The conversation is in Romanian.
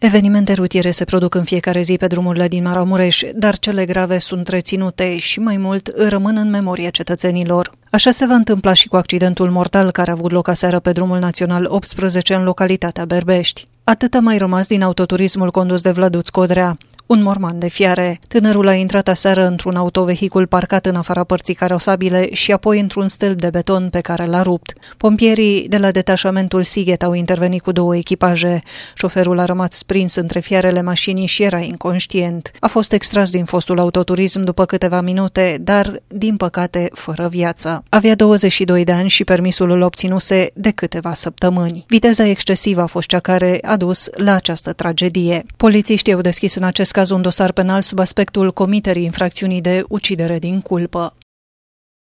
Evenimente rutiere se produc în fiecare zi pe drumurile din Maramureș, dar cele grave sunt reținute și mai mult rămân în memoria cetățenilor. Așa se va întâmpla și cu accidentul mortal care a avut loc aseară pe drumul național 18 în localitatea Berbești. Atât a mai rămas din autoturismul condus de Vlăduț Codrea. Un morman de fiare. Tânărul a intrat aseară într-un autovehicul parcat în afara părții carosabile și apoi într-un stâlp de beton pe care l-a rupt. Pompierii de la detașamentul Sighet au intervenit cu două echipaje. Șoferul a rămas prins între fiarele mașinii și era inconștient. A fost extras din fostul autoturism după câteva minute, dar, din păcate, fără viață. Avea 22 de ani și permisul îl obținuse de câteva săptămâni. Viteza excesivă a fost cea care a dus la această tragedie. Polițiștii au deschis în acest caz un dosar penal sub aspectul comiterii infracțiunii de ucidere din culpă.